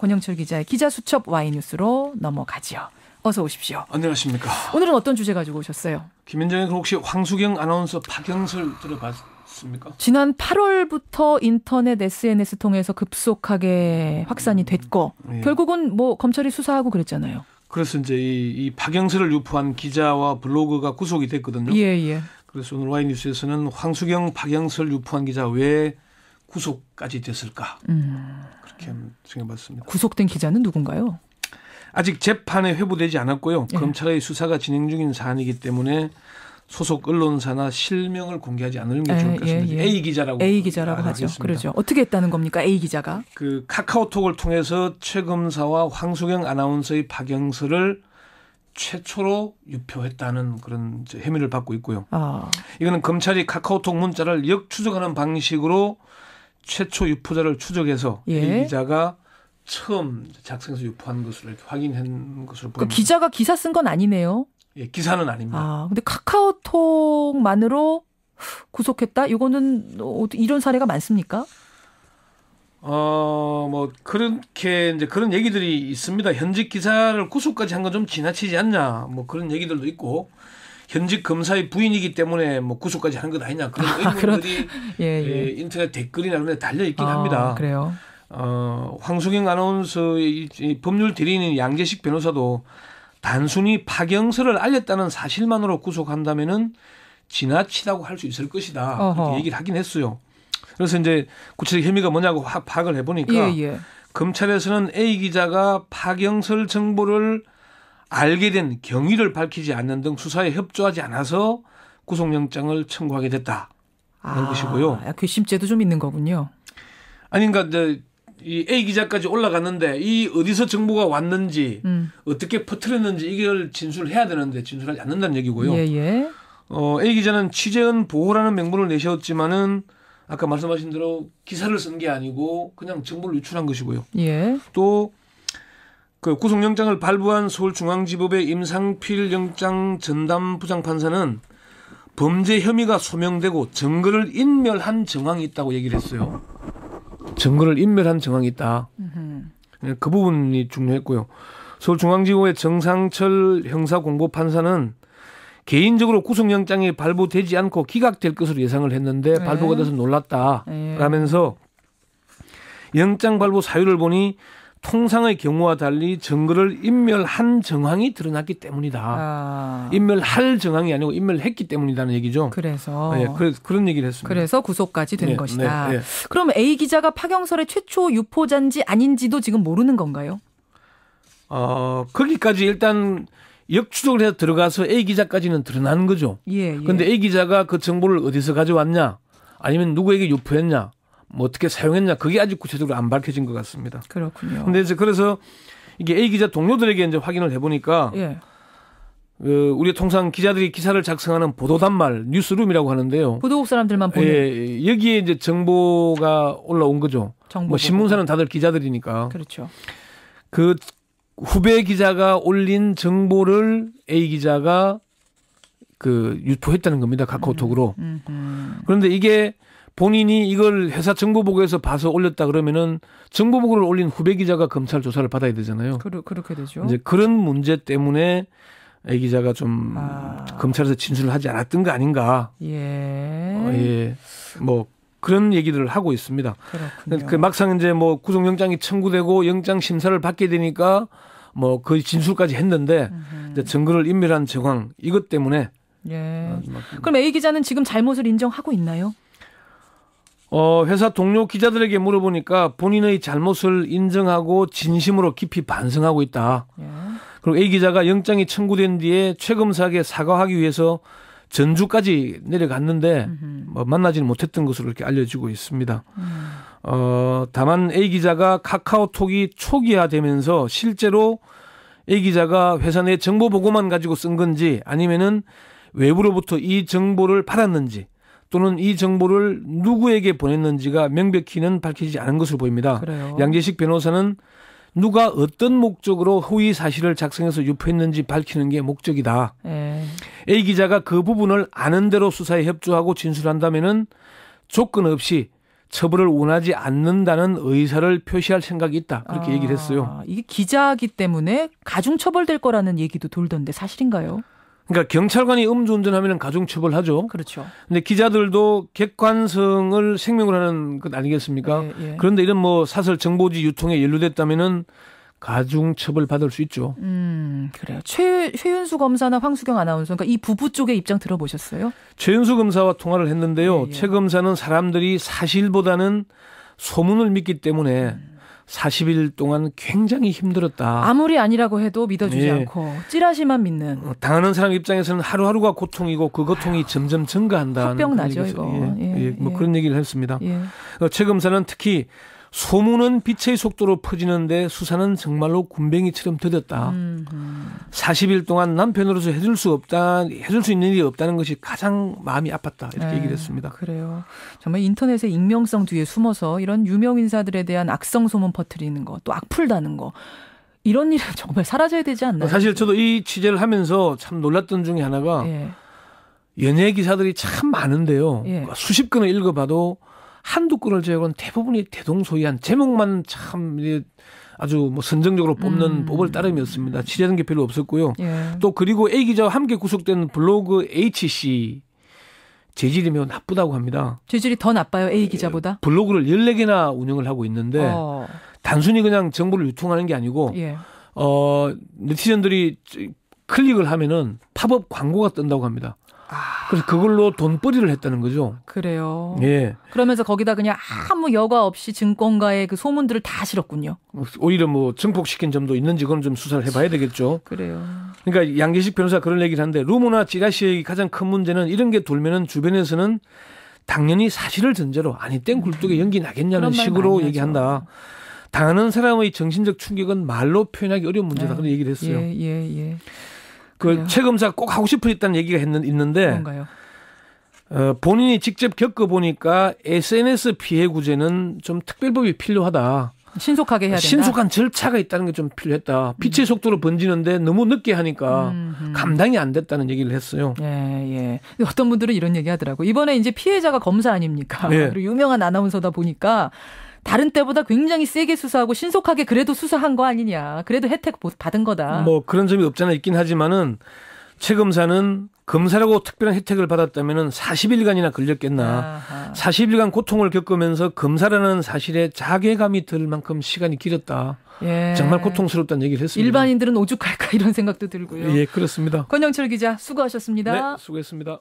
권영철 기자의 기자수첩 와이뉴스로 넘어가지요. 어서 오십시오. 안녕하십니까. 오늘은 어떤 주제 가지고 오셨어요? 김현정의 혹시 황수경 아나운서 박영설 들어봤습니까? 지난 8월부터 인터넷 SNS 통해서 급속하게 확산이 음, 됐고 예. 결국은 뭐 검찰이 수사하고 그랬잖아요. 그래서 이제 이, 이 박영설을 유포한 기자와 블로그가 구속이 됐거든요. 예, 예. 그래서 오늘 와이뉴스에서는 황수경, 박영설 유포한 기자 왜 구속까지 됐을까? 음. 이렇게 봤습니다 구속된 기자는 누군가요? 아직 재판에 회부되지 않았고요. 예. 검찰의 수사가 진행 중인 사안이기 때문에 소속 언론사나 실명을 공개하지 않는 게 좋을 예, 것 예, 같습니다. 예, 예. A 기자라고 A 기자라고 하죠. 그러죠. 어떻게 했다는 겁니까? A 기자가 그 카카오톡을 통해서 최 검사와 황수경 아나운서의 파경서를 최초로 유표했다는 그런 혐의를 받고 있고요. 아. 이거는 검찰이 카카오톡 문자를 역추적하는 방식으로 최초 유포자를 추적해서 예. 이 기자가 처음 작성해서 유포한 것으로 이렇게 확인한 것으로 그러니까 보입니다. 그 기자가 기사 쓴 건 아니네요. 예, 기사는 아닙니다. 아, 근데 카카오톡만으로 구속했다? 이거는 이런 사례가 많습니까? 어, 뭐, 그렇게, 이제 그런 얘기들이 있습니다. 현직 기사를 구속까지 한 건 좀 지나치지 않냐. 뭐 그런 얘기들도 있고. 현직 검사의 부인이기 때문에 뭐 구속까지 한것 아니냐 그런 아, 의문들이 아, 예, 예. 인터넷 댓글이나 그런 데 달려 있긴 아, 합니다. 그래요. 어, 황수경 아나운서의 법률 대리인 양재식 변호사도 단순히 파경서를 알렸다는 사실만으로 구속한다면은 지나치다고 할 수 있을 것이다. 어허. 그렇게 얘기를 하긴 했어요. 그래서 이제 구체적 혐의가 뭐냐고 파악을 해보니까 예, 예, 검찰에서는 A 기자가 파경설 정보를 알게 된 경위를 밝히지 않는 등 수사에 협조하지 않아서 구속영장을 청구하게 됐다는 아, 것이고요. 괘씸죄도 좀 있는 거군요. 아니 그러니까 이 A 기자까지 올라갔는데 이 어디서 정보가 왔는지 음. 어떻게 퍼뜨렸는지 이걸 진술해야 되는데 진술하지 않는다는 얘기고요. 예, 예. 어, A 기자는 취재은 보호라는 명분을 내세지만은 아까 말씀하신 대로 기사를 쓴 게 아니고 그냥 정보를 유출한 것이고요. 예. 또그 구속영장을 발부한 서울중앙지법의 임상필 영장 전담 부장판사는 범죄 혐의가 소명되고 증거를 인멸한 정황이 있다고 얘기를 했어요. 증거를 인멸한 정황이 있다. 예, 그 부분이 중요했고요. 서울중앙지법의 정상철 형사공보판사는 개인적으로 구속영장이 발부되지 않고 기각될 것으로 예상을 했는데 네. 발부가 돼서 놀랐다 네. 라면서 영장 발부 사유를 보니 통상의 경우와 달리 증거를 인멸한 정황이 드러났기 때문이다. 아. 인멸할 정황이 아니고 인멸했기 때문이라는 얘기죠. 그래서 네, 그 그런 얘기를 했습니다. 그래서 구속까지 된 네, 것이다. 네, 네, 그럼 A 기자가 파경설의 최초 유포자인지 아닌지도 지금 모르는 건가요? 어, 거기까지 일단 역추적을 해서 들어가서 A 기자까지는 드러난 거죠. 예, 예. 근데 A 기자가 그 정보를 어디서 가져왔냐? 아니면 누구에게 유포했냐? 뭐 어떻게 사용했냐 그게 아직 구체적으로 안 밝혀진 것 같습니다. 그렇군요. 근데 이제 그래서 이게 A 기자 동료들에게 이제 확인을 해보니까 예. 그 우리 통상 기자들이 기사를 작성하는 보도 단말 뉴스룸이라고 하는데요. 보도국 사람들만 보는. 예, 여기에 이제 정보가 올라온 거죠. 정보 뭐 신문사는 다들 기자들이니까. 그렇죠. 그 후배 기자가 올린 정보를 A 기자가 그 유포했다는 겁니다. 카카오톡으로. 음, 음, 음. 그런데 이게 본인이 이걸 회사 정보보고에서 봐서 올렸다 그러면은 정보보고를 올린 후배 기자가 검찰 조사를 받아야 되잖아요. 그러, 그렇게 되죠. 이제 그런 문제 때문에 애 기자가 좀 아. 검찰에서 진술을 하지 않았던 거 아닌가. 예. 어, 예. 뭐 그런 얘기들을 하고 있습니다. 그렇군요. 그 막상 이제 뭐 구속영장이 청구되고 영장 심사를 받게 되니까 뭐 거의 진술까지 했는데 이제 증거를 인멸한 정황 이것 때문에 예. 어, 뭐 그럼 A 기자는 지금 잘못을 인정하고 있나요? 어, 회사 동료 기자들에게 물어보니까 본인의 잘못을 인정하고 진심으로 깊이 반성하고 있다. 예. 그리고 A 기자가 영장이 청구된 뒤에 최 검사에게 사과하기 위해서 전주까지 내려갔는데 뭐 만나지는 못했던 것으로 이렇게 알려지고 있습니다. 음. 어, 다만 A 기자가 카카오톡이 초기화되면서 실제로 A 기자가 회사 내 정보 보고만 가지고 쓴 건지 아니면은 외부로부터 이 정보를 받았는지 또는 이 정보를 누구에게 보냈는지가 명백히는 밝혀지지 않은 것으로 보입니다. 그래요. 양재식 변호사는 누가 어떤 목적으로 허위 사실을 작성해서 유포했는지 밝히는 게 목적이다. 에. 예. A 기자가 그 부분을 아는 대로 수사에 협조하고 진술한다면은 조건 없이 처벌을 원하지 않는다는 의사를 표시할 생각이 있다. 그렇게 아, 얘기를 했어요. 이게 기자기 때문에 가중 처벌될 거라는 얘기도 돌던데 사실인가요? 그러니까 경찰관이 음주운전하면 가중처벌하죠. 그렇죠. 근데 기자들도 객관성을 생명으로 하는 것 아니겠습니까? 예, 예. 그런데 이런 뭐 사설 정보지 유통에 연루됐다면은 가중 처벌 받을 수 있죠. 음, 그래요. 최 최윤수 검사나 황수경 아나운서 그러니까 이 부부 쪽의 입장 들어보셨어요? 최윤수 검사와 통화를 했는데요. 예, 예. 최 검사는 사람들이 사실보다는 소문을 믿기 때문에 음. 40일 동안 굉장히 힘들었다. 아무리 아니라고 해도 믿어주지 예. 않고 찌라시만 믿는. 어, 당하는 사람 입장에서는 하루하루가 고통이고 그 고통이 점점 증가한다. 합병 나죠 이거. 예. 예. 예 뭐 예. 그런 얘기를 했습니다. 예. 어, 최 검사는 특히 소문은 빛의 속도로 퍼지는데 수사는 정말로 군뱅이처럼 더뎠다. 음, 40일 동안 남편으로서 해줄 수 없다, 해줄 수 있는 일이 없다는 것이 가장 마음이 아팠다. 이렇게 네, 얘기를 했습니다. 그래요. 정말 인터넷의 익명성 뒤에 숨어서 이런 유명 인사들에 대한 악성 소문 퍼뜨리는 거, 또 악플 다는 거. 이런 일은 정말 사라져야 되지 않나요? 사실 저도 이 취재를 하면서 참 놀랐던 중에 하나가 예. 연예 기사들이 참 많은데요. 예. 수십 건을 읽어봐도 한두 건을 제외한 대부분이 대동소이한 제목만 참 아주 뭐 선정적으로 뽑는 음. 뽑을 따름이었습니다. 취재된 게 별로 없었고요. 예. 또 그리고 A 기자와 함께 구속된 블로그 H 씨 재질이 매우 나쁘다고 합니다. 재질이 더 나빠요 A 기자보다? 예, 블로그를 14개나 운영을 하고 있는데 어. 단순히 그냥 정보를 유통하는 게 아니고 예. 어 네티즌들이 클릭을 하면은 팝업 광고가 뜬다고 합니다. 그래서 그걸로 돈벌이를 했다는 거죠. 그래요. 예. 그러면서 거기다 그냥 아무 여과 없이 증권가의 그 소문들을 다 실었군요. 오히려 뭐 증폭시킨 점도 있는지 그건 좀 수사를 해봐야 되겠죠. 그래요. 그러니까 양계식 변호사 그런 얘기를 하는데 루머나 찌라시의 가장 큰 문제는 이런 게 돌면은 주변에서는 당연히 사실을 전제로 아니 땡 굴뚝에 연기 나겠냐는 식으로 얘기한다. 당하는 사람의 정신적 충격은 말로 표현하기 어려운 문제다 네. 그런 얘기를 했어요. 예, 예, 예. 그최 검사 꼭 하고 싶으 했다는 얘기가 했는, 있는데 뭔가요? 어, 본인이 직접 겪어보니까 SNS 피해 구제는 좀 특별법이 필요하다. 신속하게 해야 된다. 신속한 절차가 있다는 게 좀 필요했다. 빛의 음. 속도로 번지는데 너무 늦게 하니까 음, 음. 감당이 안 됐다는 얘기를 했어요. 예, 예. 어떤 분들은 이런 얘기 하더라고. 이번에 이제 피해자가 검사 아닙니까? 예. 그리고 유명한 아나운서다 보니까 다른 때보다 굉장히 세게 수사하고 신속하게 그래도 수사한 거 아니냐. 그래도 혜택 받은 거다. 뭐 그런 점이 없잖아 있긴 하지만은 최 검사는 검사라고 특별한 혜택을 받았다면 40일간이나 걸렸겠나. 아하. 40일간 고통을 겪으면서 검사라는 사실에 자괴감이 들 만큼 시간이 길었다. 예. 정말 고통스럽다는 얘기를 했습니다. 일반인들은 오죽할까 이런 생각도 들고요. 예, 그렇습니다. 권영철 기자 수고하셨습니다. 네, 수고했습니다.